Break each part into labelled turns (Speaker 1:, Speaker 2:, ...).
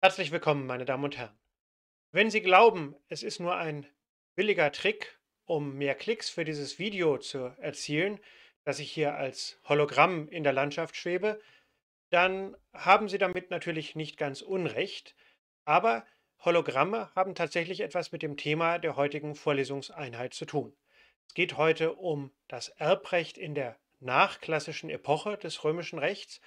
Speaker 1: Herzlich willkommen, meine Damen und Herren. Wenn Sie glauben, es ist nur ein billiger Trick, um mehr Klicks für dieses Video zu erzielen, dass ich hier als Hologramm in der Landschaft schwebe, dann haben Sie damit natürlich nicht ganz Unrecht, aber Hologramme haben tatsächlich etwas mit dem Thema der heutigen Vorlesungseinheit zu tun. Es geht heute um das Erbrecht in der nachklassischen Epoche des römischen Rechts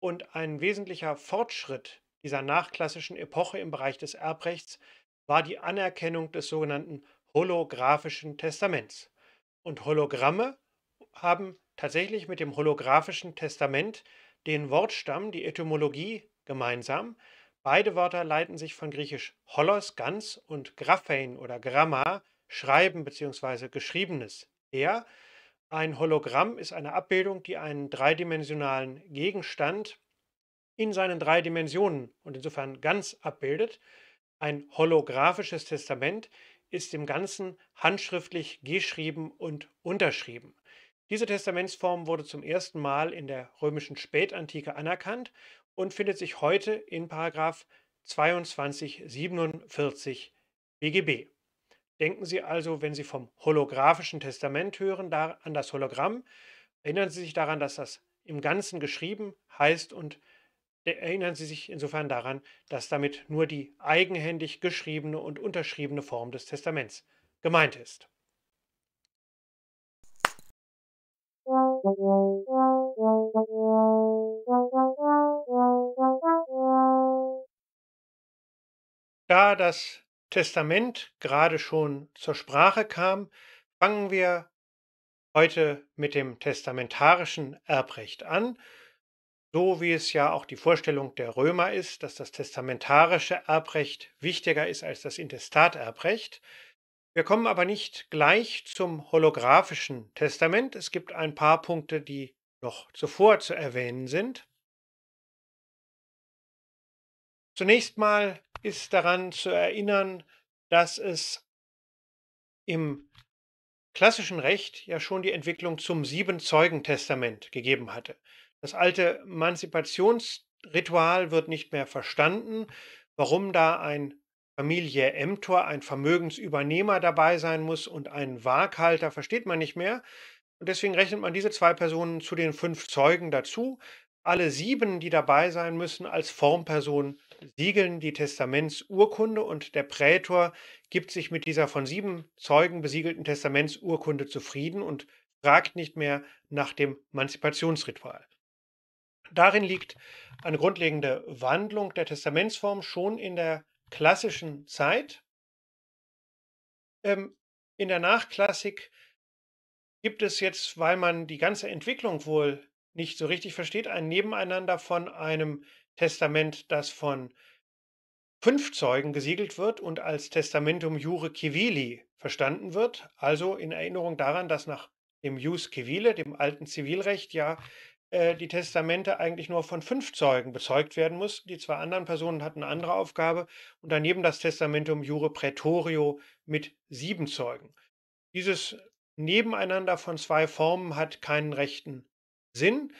Speaker 1: und ein wesentlicher Fortschritt dieser nachklassischen Epoche im Bereich des Erbrechts war die Anerkennung des sogenannten holographischen Testaments. Und Hologramme haben tatsächlich mit dem holographischen Testament den Wortstamm, die Etymologie gemeinsam. Beide Wörter leiten sich von griechisch holos, ganz und graphein oder gramma, schreiben bzw. geschriebenes her. Ein Hologramm ist eine Abbildung, die einen dreidimensionalen Gegenstand in seinen drei Dimensionen und insofern ganz abbildet. Ein holographisches Testament ist im Ganzen handschriftlich geschrieben und unterschrieben. Diese Testamentsform wurde zum ersten Mal in der römischen Spätantike anerkannt und findet sich heute in Paragraph 2247 BGB. Denken Sie also, wenn Sie vom holographischen Testament hören, an das Hologramm. Erinnern Sie sich daran, dass das im Ganzen geschrieben heißt und äh, erinnern Sie sich insofern daran, dass damit nur die eigenhändig geschriebene und unterschriebene Form des Testaments gemeint ist. Da das Testament gerade schon zur Sprache kam, fangen wir heute mit dem testamentarischen Erbrecht an so wie es ja auch die Vorstellung der Römer ist, dass das testamentarische Erbrecht wichtiger ist als das Intestaterbrecht. Wir kommen aber nicht gleich zum holographischen Testament. Es gibt ein paar Punkte, die noch zuvor zu erwähnen sind. Zunächst mal ist daran zu erinnern, dass es im klassischen Recht ja schon die Entwicklung zum Siebenzeugentestament gegeben hatte. Das alte Manzipationsritual wird nicht mehr verstanden, warum da ein Familie Emtor, ein Vermögensübernehmer dabei sein muss und ein Waaghalter, versteht man nicht mehr. Und deswegen rechnet man diese zwei Personen zu den fünf Zeugen dazu. Alle sieben, die dabei sein müssen, als Formperson siegeln die Testamentsurkunde und der Prätor gibt sich mit dieser von sieben Zeugen besiegelten Testamentsurkunde zufrieden und fragt nicht mehr nach dem Manzipationsritual. Darin liegt eine grundlegende Wandlung der Testamentsform schon in der klassischen Zeit. Ähm, in der Nachklassik gibt es jetzt, weil man die ganze Entwicklung wohl nicht so richtig versteht, ein Nebeneinander von einem Testament, das von fünf Zeugen gesiegelt wird und als Testamentum Jure Civili verstanden wird, also in Erinnerung daran, dass nach dem Jus Civile, dem alten Zivilrecht, ja äh, die Testamente eigentlich nur von fünf Zeugen bezeugt werden mussten. Die zwei anderen Personen hatten eine andere Aufgabe und daneben das Testamentum Jure Praetorio mit sieben Zeugen. Dieses Nebeneinander von zwei Formen hat keinen rechten Sinn,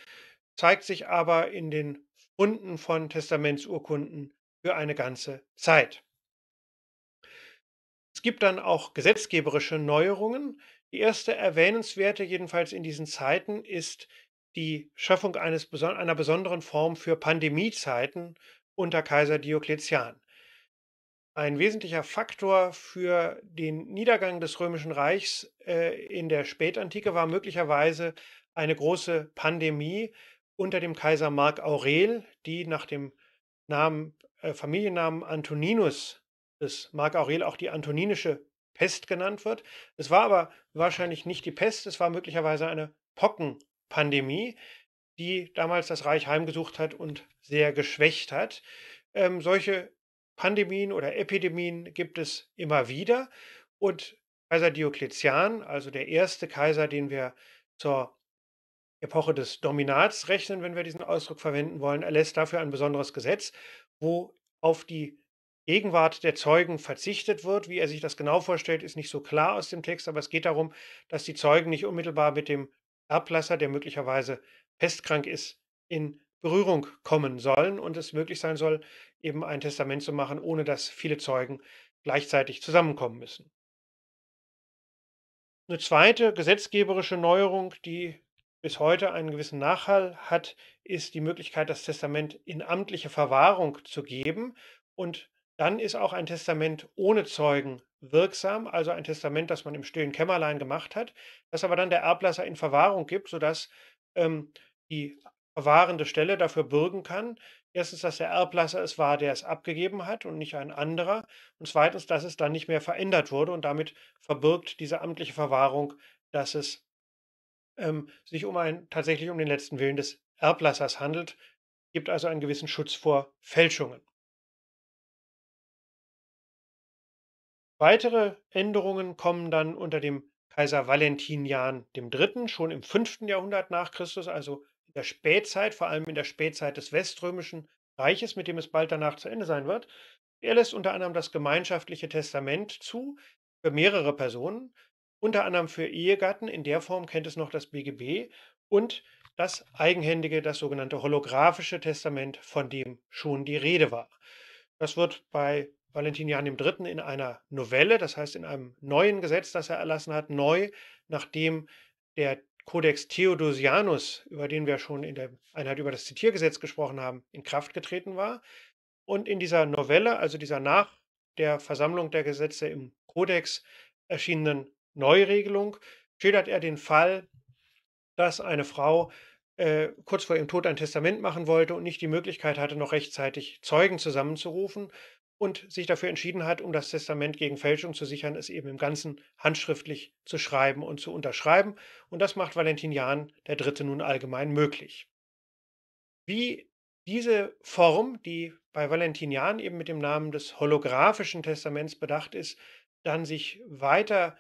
Speaker 1: zeigt sich aber in den Funden von Testamentsurkunden für eine ganze Zeit. Es gibt dann auch gesetzgeberische Neuerungen. Die erste erwähnenswerte, jedenfalls in diesen Zeiten, ist die Schaffung eines, einer besonderen Form für Pandemiezeiten unter Kaiser Diokletian. Ein wesentlicher Faktor für den Niedergang des Römischen Reichs äh, in der Spätantike war möglicherweise eine große Pandemie unter dem Kaiser Mark Aurel, die nach dem Namen, äh, Familiennamen Antoninus des Mark Aurel auch die antoninische Pest genannt wird. Es war aber wahrscheinlich nicht die Pest, es war möglicherweise eine Pocken Pandemie, die damals das Reich heimgesucht hat und sehr geschwächt hat. Ähm, solche Pandemien oder Epidemien gibt es immer wieder. Und Kaiser Diokletian, also der erste Kaiser, den wir zur Epoche des Dominats rechnen, wenn wir diesen Ausdruck verwenden wollen, erlässt dafür ein besonderes Gesetz, wo auf die Gegenwart der Zeugen verzichtet wird. Wie er sich das genau vorstellt, ist nicht so klar aus dem Text, aber es geht darum, dass die Zeugen nicht unmittelbar mit dem Erblasser, der möglicherweise pestkrank ist, in Berührung kommen sollen und es möglich sein soll, eben ein Testament zu machen, ohne dass viele Zeugen gleichzeitig zusammenkommen müssen. Eine zweite gesetzgeberische Neuerung, die bis heute einen gewissen Nachhall hat, ist die Möglichkeit, das Testament in amtliche Verwahrung zu geben und dann ist auch ein Testament ohne Zeugen wirksam, also ein Testament, das man im stillen Kämmerlein gemacht hat, das aber dann der Erblasser in Verwahrung gibt, sodass ähm, die verwahrende Stelle dafür bürgen kann. Erstens, dass der Erblasser es war, der es abgegeben hat und nicht ein anderer. Und zweitens, dass es dann nicht mehr verändert wurde und damit verbirgt diese amtliche Verwahrung, dass es ähm, sich um ein, tatsächlich um den letzten Willen des Erblassers handelt, gibt also einen gewissen Schutz vor Fälschungen. Weitere Änderungen kommen dann unter dem Kaiser Valentinian III. schon im 5. Jahrhundert nach Christus, also in der Spätzeit, vor allem in der Spätzeit des Weströmischen Reiches, mit dem es bald danach zu Ende sein wird. Er lässt unter anderem das gemeinschaftliche Testament zu für mehrere Personen, unter anderem für Ehegatten, in der Form kennt es noch das BGB, und das eigenhändige, das sogenannte holographische Testament, von dem schon die Rede war. Das wird bei Valentinian III. in einer Novelle, das heißt in einem neuen Gesetz, das er erlassen hat, neu, nachdem der Codex Theodosianus, über den wir schon in der Einheit über das Zitiergesetz gesprochen haben, in Kraft getreten war. Und in dieser Novelle, also dieser nach der Versammlung der Gesetze im Kodex erschienenen Neuregelung, schildert er den Fall, dass eine Frau äh, kurz vor ihrem Tod ein Testament machen wollte und nicht die Möglichkeit hatte, noch rechtzeitig Zeugen zusammenzurufen und sich dafür entschieden hat, um das Testament gegen Fälschung zu sichern, es eben im Ganzen handschriftlich zu schreiben und zu unterschreiben. Und das macht Valentinian der Dritte nun allgemein möglich. Wie diese Form, die bei Valentinian eben mit dem Namen des holographischen Testaments bedacht ist, dann sich weiter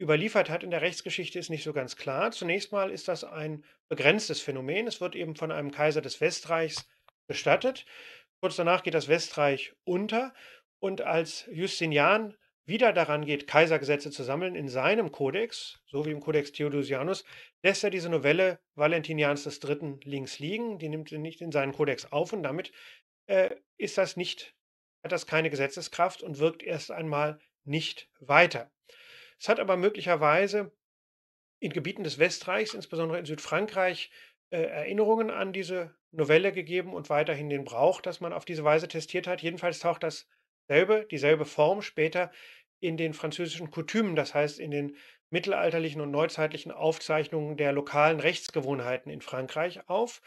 Speaker 1: überliefert hat in der Rechtsgeschichte, ist nicht so ganz klar. Zunächst mal ist das ein begrenztes Phänomen. Es wird eben von einem Kaiser des Westreichs bestattet. Kurz danach geht das Westreich unter und als Justinian wieder daran geht, Kaisergesetze zu sammeln in seinem Kodex, so wie im Kodex Theodosianus, lässt er diese Novelle Valentinians III. links liegen, die nimmt er nicht in seinen Kodex auf und damit äh, ist das nicht, hat das keine Gesetzeskraft und wirkt erst einmal nicht weiter. Es hat aber möglicherweise in Gebieten des Westreichs, insbesondere in Südfrankreich, äh, Erinnerungen an diese Novelle gegeben und weiterhin den Brauch, dass man auf diese Weise testiert hat. Jedenfalls taucht dasselbe, dieselbe Form später in den französischen Kutümen, das heißt in den mittelalterlichen und neuzeitlichen Aufzeichnungen der lokalen Rechtsgewohnheiten in Frankreich auf.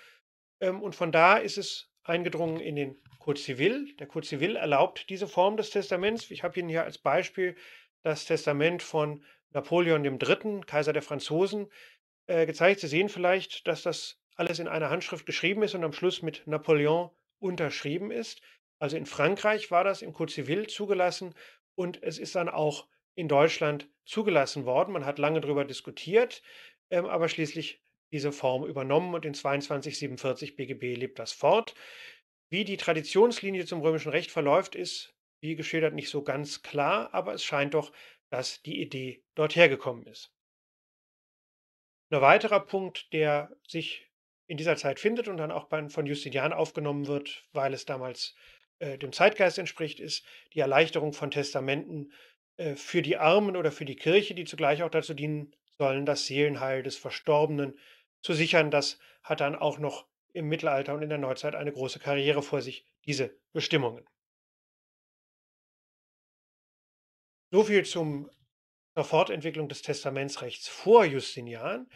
Speaker 1: Ähm, und von da ist es eingedrungen in den Code Civil. Der Code Civil erlaubt diese Form des Testaments. Ich habe Ihnen hier als Beispiel das Testament von Napoleon III., Kaiser der Franzosen, äh, gezeigt. Sie sehen vielleicht, dass das alles in einer Handschrift geschrieben ist und am Schluss mit Napoleon unterschrieben ist. Also in Frankreich war das im Code Civil zugelassen und es ist dann auch in Deutschland zugelassen worden. Man hat lange darüber diskutiert, ähm, aber schließlich diese Form übernommen und in 2247 BGB lebt das fort. Wie die Traditionslinie zum römischen Recht verläuft, ist, wie geschildert, nicht so ganz klar, aber es scheint doch, dass die Idee dort hergekommen ist. Ein weiterer Punkt, der sich in dieser Zeit findet und dann auch von Justinian aufgenommen wird, weil es damals äh, dem Zeitgeist entspricht, ist die Erleichterung von Testamenten äh, für die Armen oder für die Kirche, die zugleich auch dazu dienen sollen, das Seelenheil des Verstorbenen zu sichern. Das hat dann auch noch im Mittelalter und in der Neuzeit eine große Karriere vor sich, diese Bestimmungen. So viel zum, zur Fortentwicklung des Testamentsrechts vor Justinian.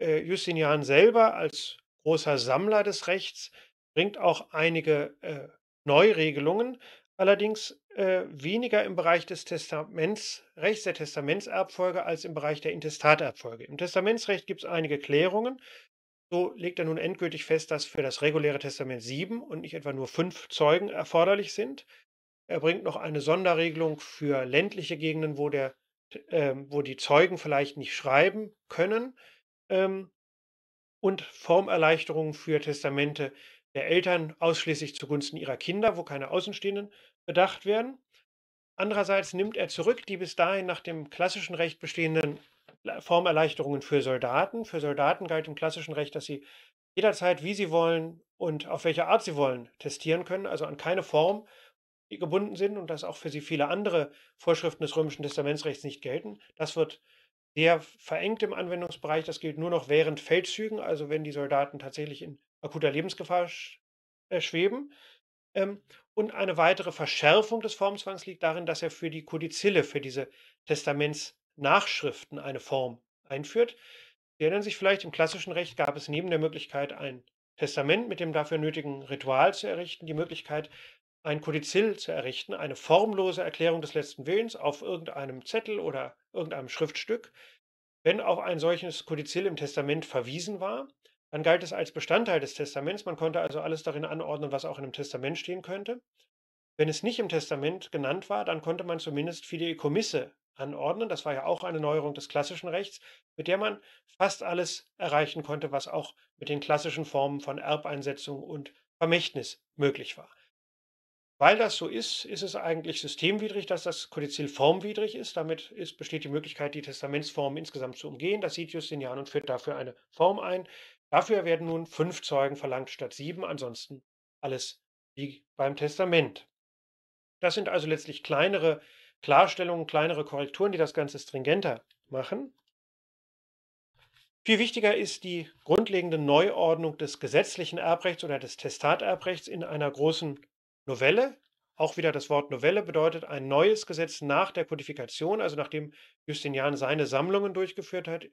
Speaker 1: Äh, Justinian selber als großer Sammler des Rechts, bringt auch einige äh, Neuregelungen, allerdings äh, weniger im Bereich des Testamentsrechts, der Testamentserbfolge, als im Bereich der Intestaterbfolge. Im Testamentsrecht gibt es einige Klärungen. So legt er nun endgültig fest, dass für das reguläre Testament sieben und nicht etwa nur fünf Zeugen erforderlich sind. Er bringt noch eine Sonderregelung für ländliche Gegenden, wo, der, äh, wo die Zeugen vielleicht nicht schreiben können. Ähm, und Formerleichterungen für Testamente der Eltern ausschließlich zugunsten ihrer Kinder, wo keine Außenstehenden bedacht werden. Andererseits nimmt er zurück die bis dahin nach dem klassischen Recht bestehenden Formerleichterungen für Soldaten. Für Soldaten galt im klassischen Recht, dass sie jederzeit, wie sie wollen und auf welche Art sie wollen, testieren können, also an keine Form gebunden sind und dass auch für sie viele andere Vorschriften des römischen Testamentsrechts nicht gelten. Das wird sehr verengt im Anwendungsbereich. Das gilt nur noch während Feldzügen, also wenn die Soldaten tatsächlich in akuter Lebensgefahr sch äh, schweben. Ähm, und eine weitere Verschärfung des Formzwangs liegt darin, dass er für die Kodizille, für diese Testamentsnachschriften eine Form einführt. Sie erinnern sich vielleicht, im klassischen Recht gab es neben der Möglichkeit, ein Testament mit dem dafür nötigen Ritual zu errichten, die Möglichkeit, ein Kodizil zu errichten, eine formlose Erklärung des letzten Willens auf irgendeinem Zettel oder irgendeinem Schriftstück. Wenn auf ein solches Kodizil im Testament verwiesen war, dann galt es als Bestandteil des Testaments. Man konnte also alles darin anordnen, was auch in einem Testament stehen könnte. Wenn es nicht im Testament genannt war, dann konnte man zumindest Fideikomisse anordnen. Das war ja auch eine Neuerung des klassischen Rechts, mit der man fast alles erreichen konnte, was auch mit den klassischen Formen von Erbeinsetzung und Vermächtnis möglich war. Weil das so ist, ist es eigentlich systemwidrig, dass das Kodizil formwidrig ist. Damit ist, besteht die Möglichkeit, die Testamentsform insgesamt zu umgehen. Das sieht Justinian und führt dafür eine Form ein. Dafür werden nun fünf Zeugen verlangt statt sieben, ansonsten alles wie beim Testament. Das sind also letztlich kleinere Klarstellungen, kleinere Korrekturen, die das Ganze stringenter machen. Viel wichtiger ist die grundlegende Neuordnung des gesetzlichen Erbrechts oder des Testaterbrechts in einer großen Novelle. Auch wieder das Wort Novelle bedeutet ein neues Gesetz nach der Kodifikation, also nachdem Justinian seine Sammlungen durchgeführt hat,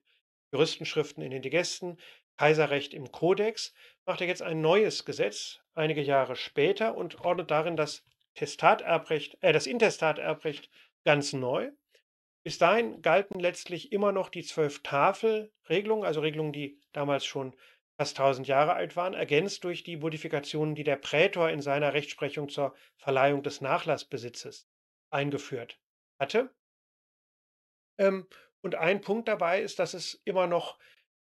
Speaker 1: Juristenschriften in den Digesten, Kaiserrecht im Kodex, macht er jetzt ein neues Gesetz einige Jahre später und ordnet darin das Testaterbrecht, äh, das Intestaterbrecht ganz neu. Bis dahin galten letztlich immer noch die zwölf Tafelregelungen, also Regelungen, die damals schon fast 1000 Jahre alt waren, ergänzt durch die Modifikationen, die der Prätor in seiner Rechtsprechung zur Verleihung des Nachlassbesitzes eingeführt hatte. Ähm, und ein Punkt dabei ist, dass es immer noch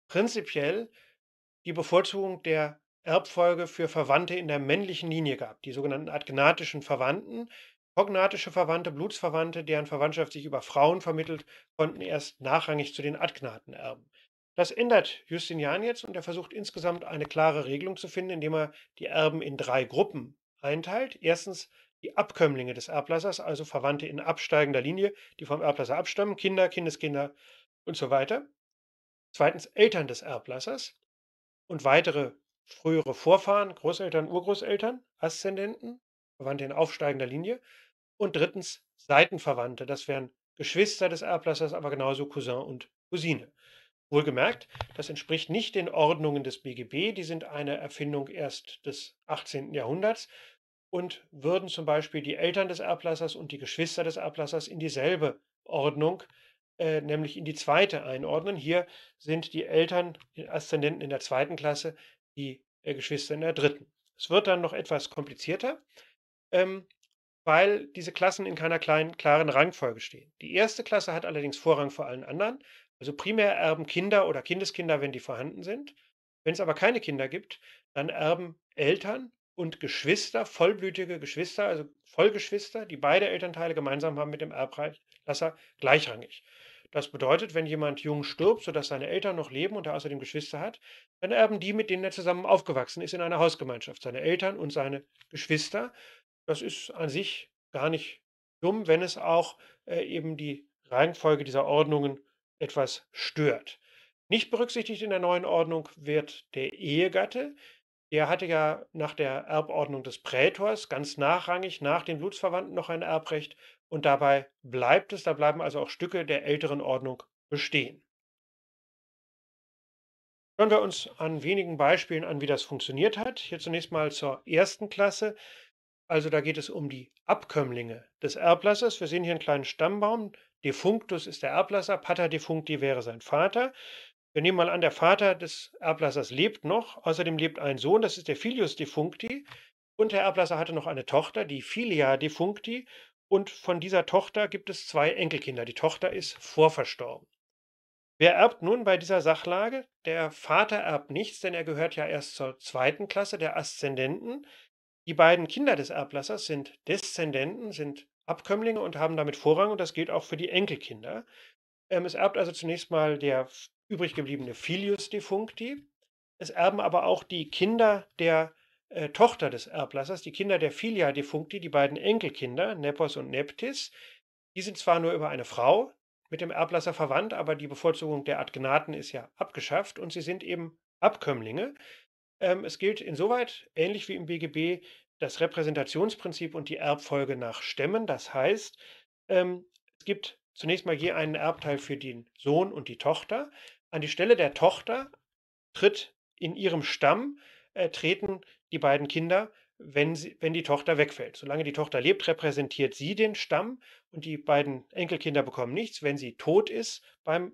Speaker 1: prinzipiell die Bevorzugung der Erbfolge für Verwandte in der männlichen Linie gab, die sogenannten adgnatischen Verwandten. Kognatische Verwandte, Blutsverwandte, deren Verwandtschaft sich über Frauen vermittelt, konnten erst nachrangig zu den Adgnaten erben. Das ändert Justinian jetzt und er versucht insgesamt eine klare Regelung zu finden, indem er die Erben in drei Gruppen einteilt. Erstens die Abkömmlinge des Erblassers, also Verwandte in absteigender Linie, die vom Erblasser abstammen, Kinder, Kindeskinder und so weiter. Zweitens Eltern des Erblassers und weitere frühere Vorfahren, Großeltern, Urgroßeltern, Aszendenten, Verwandte in aufsteigender Linie. Und drittens Seitenverwandte, das wären Geschwister des Erblassers, aber genauso Cousin und Cousine. Wohlgemerkt, das entspricht nicht den Ordnungen des BGB, die sind eine Erfindung erst des 18. Jahrhunderts und würden zum Beispiel die Eltern des Erblassers und die Geschwister des Erblassers in dieselbe Ordnung, äh, nämlich in die zweite einordnen. Hier sind die Eltern, die Aszendenten in der zweiten Klasse, die äh, Geschwister in der dritten. Es wird dann noch etwas komplizierter, ähm, weil diese Klassen in keiner kleinen, klaren Rangfolge stehen. Die erste Klasse hat allerdings Vorrang vor allen anderen also primär erben Kinder oder Kindeskinder, wenn die vorhanden sind. Wenn es aber keine Kinder gibt, dann erben Eltern und Geschwister, vollblütige Geschwister, also Vollgeschwister, die beide Elternteile gemeinsam haben mit dem Erblasser, gleichrangig. Das bedeutet, wenn jemand jung stirbt, sodass seine Eltern noch leben und er außerdem Geschwister hat, dann erben die, mit denen er zusammen aufgewachsen ist, in einer Hausgemeinschaft, seine Eltern und seine Geschwister. Das ist an sich gar nicht dumm, wenn es auch äh, eben die Reihenfolge dieser Ordnungen etwas stört. Nicht berücksichtigt in der neuen Ordnung wird der Ehegatte. Er hatte ja nach der Erbordnung des Prätors ganz nachrangig nach den Blutsverwandten noch ein Erbrecht und dabei bleibt es, da bleiben also auch Stücke der älteren Ordnung bestehen. Schauen wir uns an wenigen Beispielen an, wie das funktioniert hat. Hier zunächst mal zur ersten Klasse. Also da geht es um die Abkömmlinge des Erblassers. Wir sehen hier einen kleinen Stammbaum. Defunctus ist der Erblasser, Pater Defuncti wäre sein Vater. Wir nehmen mal an, der Vater des Erblassers lebt noch, außerdem lebt ein Sohn, das ist der Filius Defuncti. Und der Erblasser hatte noch eine Tochter, die Filia Defuncti. Und von dieser Tochter gibt es zwei Enkelkinder. Die Tochter ist vorverstorben. Wer erbt nun bei dieser Sachlage? Der Vater erbt nichts, denn er gehört ja erst zur zweiten Klasse der Aszendenten. Die beiden Kinder des Erblassers sind Deszendenten, sind Abkömmlinge und haben damit Vorrang und das gilt auch für die Enkelkinder. Ähm, es erbt also zunächst mal der übrig gebliebene Filius defuncti. Es erben aber auch die Kinder der äh, Tochter des Erblassers, die Kinder der Filia defuncti, die beiden Enkelkinder, Nepos und Neptis. Die sind zwar nur über eine Frau mit dem Erblasser verwandt, aber die Bevorzugung der Adgnaten ist ja abgeschafft und sie sind eben Abkömmlinge. Ähm, es gilt insoweit, ähnlich wie im BGB, das Repräsentationsprinzip und die Erbfolge nach Stämmen. Das heißt, ähm, es gibt zunächst mal je einen Erbteil für den Sohn und die Tochter. An die Stelle der Tochter tritt in ihrem Stamm äh, treten die beiden Kinder, wenn, sie, wenn die Tochter wegfällt. Solange die Tochter lebt, repräsentiert sie den Stamm und die beiden Enkelkinder bekommen nichts. Wenn sie tot ist beim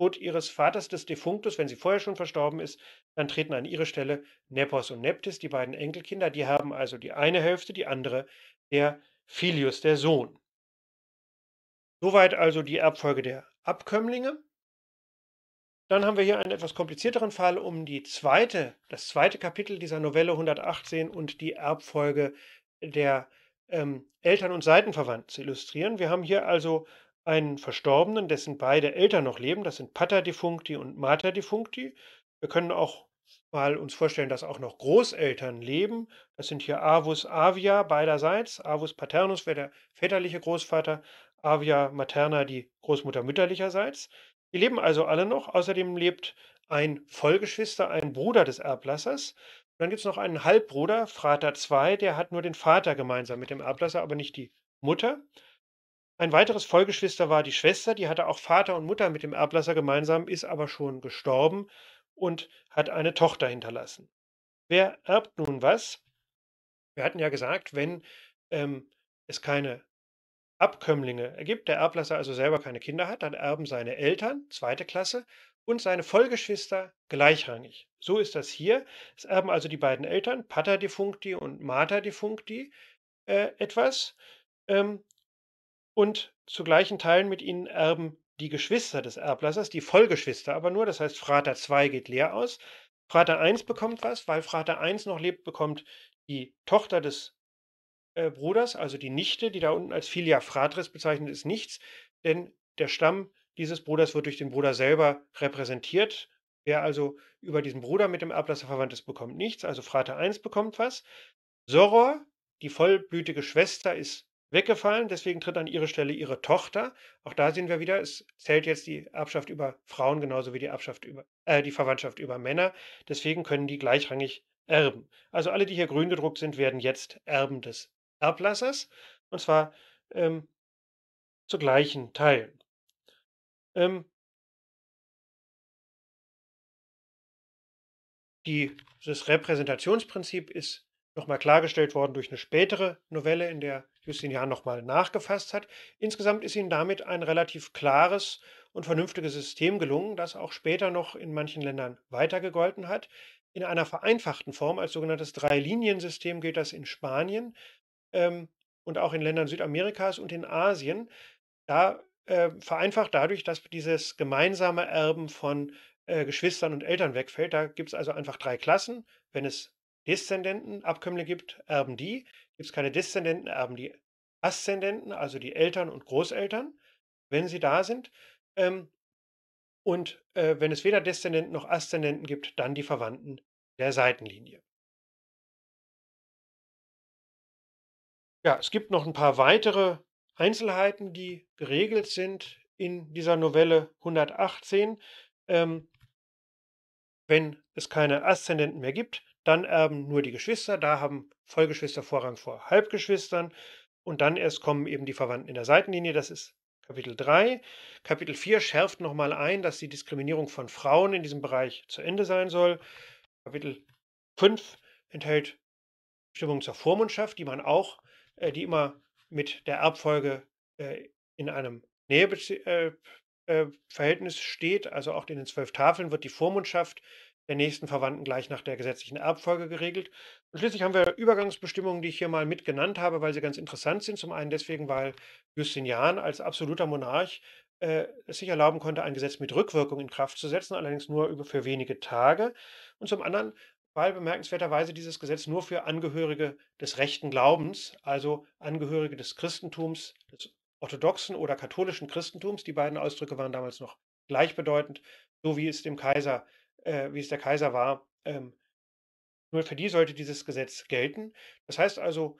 Speaker 1: Tod ihres Vaters des Defunktus, wenn sie vorher schon verstorben ist, dann treten an ihre Stelle Nepos und Neptis, die beiden Enkelkinder, die haben also die eine Hälfte, die andere der Filius, der Sohn. Soweit also die Erbfolge der Abkömmlinge. Dann haben wir hier einen etwas komplizierteren Fall um die zweite, das zweite Kapitel dieser Novelle 118 und die Erbfolge der ähm, Eltern und Seitenverwandten zu illustrieren. Wir haben hier also einen Verstorbenen, dessen beide Eltern noch leben, das sind Pater Defuncti und Mater Defuncti. Wir können auch mal uns vorstellen, dass auch noch Großeltern leben. Das sind hier Avus Avia beiderseits. Avus Paternus wäre der väterliche Großvater, Avia Materna die Großmutter mütterlicherseits. Die leben also alle noch. Außerdem lebt ein Vollgeschwister, ein Bruder des Erblassers. Und dann gibt es noch einen Halbbruder, Frater II, der hat nur den Vater gemeinsam mit dem Erblasser, aber nicht die Mutter. Ein weiteres Vollgeschwister war die Schwester, die hatte auch Vater und Mutter mit dem Erblasser gemeinsam, ist aber schon gestorben und hat eine Tochter hinterlassen. Wer erbt nun was? Wir hatten ja gesagt, wenn ähm, es keine Abkömmlinge ergibt, der Erblasser also selber keine Kinder hat, dann erben seine Eltern, zweite Klasse, und seine Vollgeschwister gleichrangig. So ist das hier. Es erben also die beiden Eltern, Pater defuncti und Mater defuncti, äh, etwas. Ähm, und zu gleichen Teilen mit ihnen erben die Geschwister des Erblassers, die Vollgeschwister aber nur, das heißt Frater 2 geht leer aus, Frater 1 bekommt was, weil Frater 1 noch lebt, bekommt die Tochter des äh, Bruders, also die Nichte, die da unten als Filia Fratris bezeichnet ist, nichts, denn der Stamm dieses Bruders wird durch den Bruder selber repräsentiert. Wer also über diesen Bruder mit dem Erblasser verwandt ist, bekommt nichts, also Frater 1 bekommt was. Soror, die vollblütige Schwester, ist weggefallen. Deswegen tritt an ihre Stelle ihre Tochter. Auch da sehen wir wieder, es zählt jetzt die Erbschaft über Frauen genauso wie die Erbschaft über äh, die Verwandtschaft über Männer. Deswegen können die gleichrangig erben. Also alle, die hier grün gedruckt sind, werden jetzt Erben des Erblassers und zwar ähm, zu gleichen Teilen. Ähm, die, Repräsentationsprinzip ist nochmal klargestellt worden durch eine spätere Novelle, in der Justinian nochmal nachgefasst hat. Insgesamt ist ihnen damit ein relativ klares und vernünftiges System gelungen, das auch später noch in manchen Ländern weitergegolten hat. In einer vereinfachten Form als sogenanntes Drei-Linien-System gilt das in Spanien ähm, und auch in Ländern Südamerikas und in Asien. Da äh, vereinfacht dadurch, dass dieses gemeinsame Erben von äh, Geschwistern und Eltern wegfällt. Da gibt es also einfach drei Klassen. Wenn es Deszendenten, Abkömmlinge gibt, erben die gibt es keine Deszendenten, erben die Aszendenten, also die Eltern und Großeltern, wenn sie da sind. Ähm, und äh, wenn es weder Deszendenten noch Aszendenten gibt, dann die Verwandten der Seitenlinie. Ja, es gibt noch ein paar weitere Einzelheiten, die geregelt sind in dieser Novelle 118. Ähm, wenn es keine Aszendenten mehr gibt, dann erben ähm, nur die Geschwister, da haben Vollgeschwister Vorrang vor Halbgeschwistern und dann erst kommen eben die Verwandten in der Seitenlinie, das ist Kapitel 3. Kapitel 4 schärft nochmal ein, dass die Diskriminierung von Frauen in diesem Bereich zu Ende sein soll. Kapitel 5 enthält Bestimmungen zur Vormundschaft, die man auch, äh, die immer mit der Erbfolge äh, in einem Näheverhältnis äh, äh steht. Also auch in den zwölf Tafeln wird die Vormundschaft der nächsten Verwandten gleich nach der gesetzlichen Erbfolge geregelt. Und schließlich haben wir Übergangsbestimmungen, die ich hier mal mit genannt habe, weil sie ganz interessant sind. Zum einen deswegen, weil Justinian als absoluter Monarch äh, es sich erlauben konnte, ein Gesetz mit Rückwirkung in Kraft zu setzen, allerdings nur für wenige Tage. Und zum anderen, weil bemerkenswerterweise dieses Gesetz nur für Angehörige des rechten Glaubens, also Angehörige des Christentums, des orthodoxen oder katholischen Christentums, die beiden Ausdrücke waren damals noch gleichbedeutend, so wie es dem Kaiser äh, wie es der Kaiser war. Ähm, nur für die sollte dieses Gesetz gelten. Das heißt also,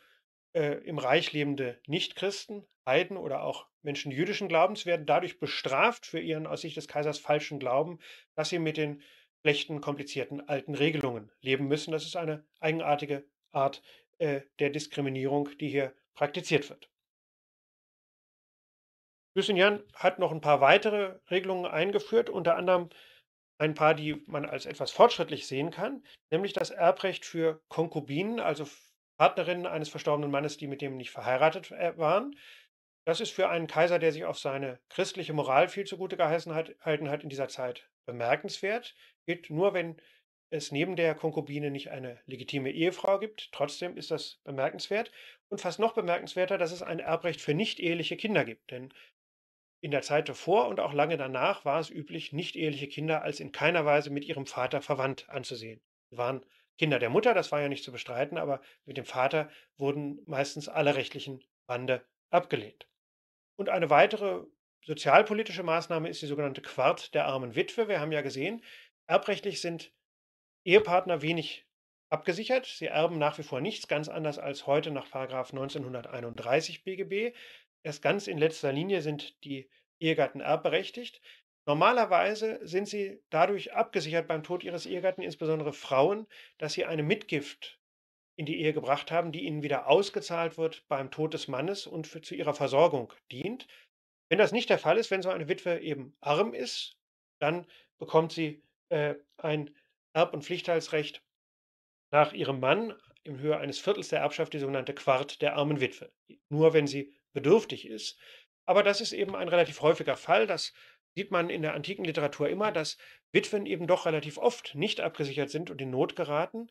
Speaker 1: äh, im Reich lebende Nichtchristen, Heiden oder auch Menschen jüdischen Glaubens werden dadurch bestraft für ihren aus Sicht des Kaisers falschen Glauben, dass sie mit den schlechten, komplizierten alten Regelungen leben müssen. Das ist eine eigenartige Art äh, der Diskriminierung, die hier praktiziert wird. Justinian hat noch ein paar weitere Regelungen eingeführt, unter anderem ein paar, die man als etwas fortschrittlich sehen kann, nämlich das Erbrecht für Konkubinen, also Partnerinnen eines verstorbenen Mannes, die mit dem nicht verheiratet äh, waren. Das ist für einen Kaiser, der sich auf seine christliche Moral viel zugute geheißen hat, gehalten hat in dieser Zeit bemerkenswert. Geht nur, wenn es neben der Konkubine nicht eine legitime Ehefrau gibt. Trotzdem ist das bemerkenswert. Und fast noch bemerkenswerter, dass es ein Erbrecht für nicht-eheliche Kinder gibt. Denn in der Zeit davor und auch lange danach war es üblich, nicht-eheliche Kinder als in keiner Weise mit ihrem Vater verwandt anzusehen. Sie waren Kinder der Mutter, das war ja nicht zu bestreiten, aber mit dem Vater wurden meistens alle rechtlichen Bande abgelehnt. Und eine weitere sozialpolitische Maßnahme ist die sogenannte Quart der armen Witwe. Wir haben ja gesehen, erbrechtlich sind Ehepartner wenig abgesichert. Sie erben nach wie vor nichts, ganz anders als heute nach 1931 BGB. Erst ganz in letzter Linie sind die Ehegatten erbberechtigt. Normalerweise sind sie dadurch abgesichert beim Tod ihres Ehegatten, insbesondere Frauen, dass sie eine Mitgift in die Ehe gebracht haben, die ihnen wieder ausgezahlt wird beim Tod des Mannes und für, zu ihrer Versorgung dient. Wenn das nicht der Fall ist, wenn so eine Witwe eben arm ist, dann bekommt sie äh, ein Erb- und Pflichtteilsrecht nach ihrem Mann in Höhe eines Viertels der Erbschaft, die sogenannte Quart der armen Witwe. Nur wenn sie bedürftig ist. Aber das ist eben ein relativ häufiger Fall. Das sieht man in der antiken Literatur immer, dass Witwen eben doch relativ oft nicht abgesichert sind und in Not geraten.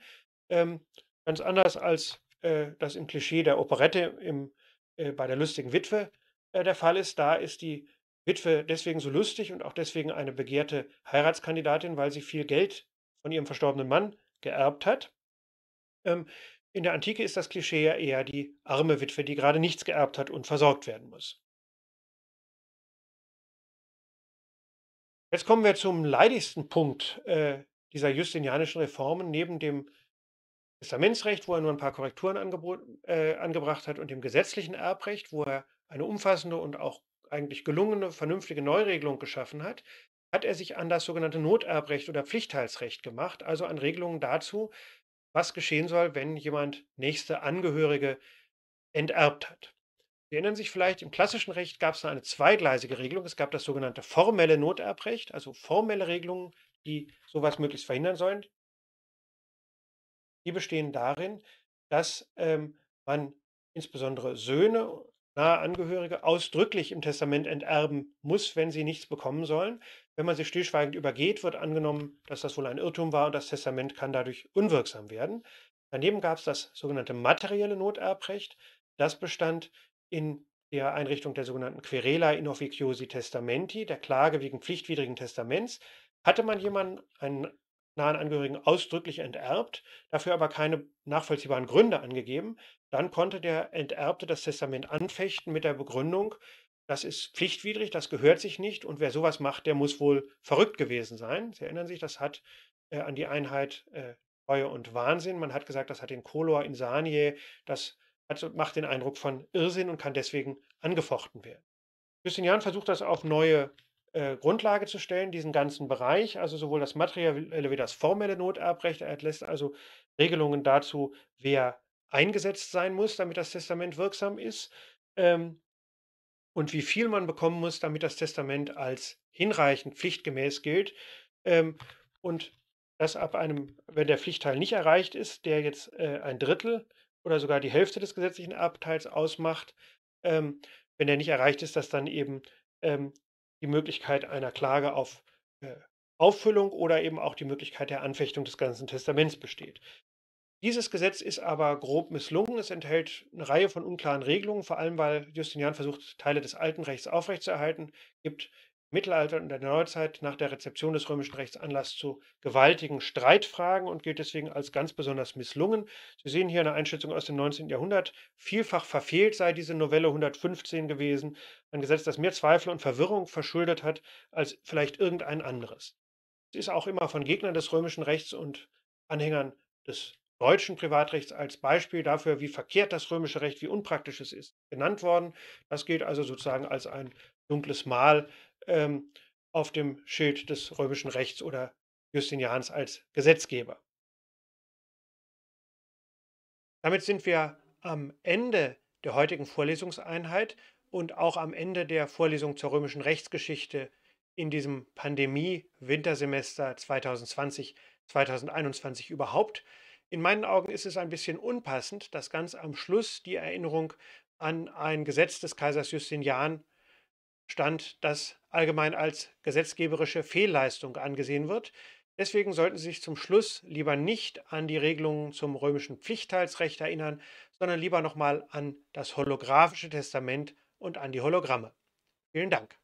Speaker 1: Ähm, ganz anders als äh, das im Klischee der Operette im, äh, bei der lustigen Witwe äh, der Fall ist. Da ist die Witwe deswegen so lustig und auch deswegen eine begehrte Heiratskandidatin, weil sie viel Geld von ihrem verstorbenen Mann geerbt hat. Ähm, in der Antike ist das Klischee ja eher die arme Witwe, die gerade nichts geerbt hat und versorgt werden muss. Jetzt kommen wir zum leidigsten Punkt äh, dieser justinianischen Reformen, neben dem Testamentsrecht, wo er nur ein paar Korrekturen äh, angebracht hat, und dem gesetzlichen Erbrecht, wo er eine umfassende und auch eigentlich gelungene, vernünftige Neuregelung geschaffen hat, hat er sich an das sogenannte Noterbrecht oder Pflichtteilsrecht gemacht, also an Regelungen dazu, was geschehen soll, wenn jemand nächste Angehörige enterbt hat. Sie erinnern sich vielleicht, im klassischen Recht gab es eine zweigleisige Regelung. Es gab das sogenannte formelle Noterbrecht, also formelle Regelungen, die sowas möglichst verhindern sollen. Die bestehen darin, dass ähm, man insbesondere Söhne, nahe Angehörige ausdrücklich im Testament enterben muss, wenn sie nichts bekommen sollen. Wenn man sie stillschweigend übergeht, wird angenommen, dass das wohl ein Irrtum war und das Testament kann dadurch unwirksam werden. Daneben gab es das sogenannte materielle Noterbrecht. Das bestand in der Einrichtung der sogenannten Querela in officiosi testamenti, der Klage wegen pflichtwidrigen Testaments. Hatte man jemanden, einen nahen Angehörigen, ausdrücklich enterbt, dafür aber keine nachvollziehbaren Gründe angegeben, dann konnte der Enterbte das Testament anfechten mit der Begründung, das ist pflichtwidrig, das gehört sich nicht und wer sowas macht, der muss wohl verrückt gewesen sein. Sie erinnern sich, das hat äh, an die Einheit äh, Treue und Wahnsinn. Man hat gesagt, das hat den Kolor in Insanie, das hat, macht den Eindruck von Irrsinn und kann deswegen angefochten werden. Justinian versucht das auf neue äh, Grundlage zu stellen, diesen ganzen Bereich, also sowohl das materielle wie das formelle Noterbrecht. Er lässt also Regelungen dazu, wer eingesetzt sein muss, damit das Testament wirksam ist. Ähm, und wie viel man bekommen muss, damit das Testament als hinreichend pflichtgemäß gilt. Ähm, und das ab einem, wenn der Pflichtteil nicht erreicht ist, der jetzt äh, ein Drittel oder sogar die Hälfte des gesetzlichen Erbteils ausmacht, ähm, wenn der nicht erreicht ist, dass dann eben ähm, die Möglichkeit einer Klage auf äh, Auffüllung oder eben auch die Möglichkeit der Anfechtung des ganzen Testaments besteht. Dieses Gesetz ist aber grob misslungen. Es enthält eine Reihe von unklaren Regelungen, vor allem weil Justinian versucht, Teile des alten Rechts aufrechtzuerhalten, gibt im Mittelalter und der Neuzeit nach der Rezeption des römischen Rechts Anlass zu gewaltigen Streitfragen und gilt deswegen als ganz besonders misslungen. Sie sehen hier eine Einschätzung aus dem 19. Jahrhundert. Vielfach verfehlt sei diese Novelle 115 gewesen, ein Gesetz, das mehr Zweifel und Verwirrung verschuldet hat als vielleicht irgendein anderes. Es ist auch immer von Gegnern des römischen Rechts und Anhängern des deutschen Privatrechts als Beispiel dafür, wie verkehrt das römische Recht, wie unpraktisch es ist, genannt worden. Das gilt also sozusagen als ein dunkles Mal ähm, auf dem Schild des römischen Rechts oder Justinians als Gesetzgeber. Damit sind wir am Ende der heutigen Vorlesungseinheit und auch am Ende der Vorlesung zur römischen Rechtsgeschichte in diesem Pandemie-Wintersemester 2020-2021 überhaupt. In meinen Augen ist es ein bisschen unpassend, dass ganz am Schluss die Erinnerung an ein Gesetz des Kaisers Justinian stand, das allgemein als gesetzgeberische Fehlleistung angesehen wird. Deswegen sollten Sie sich zum Schluss lieber nicht an die Regelungen zum römischen Pflichtteilsrecht erinnern, sondern lieber nochmal an das holographische Testament und an die Hologramme. Vielen Dank.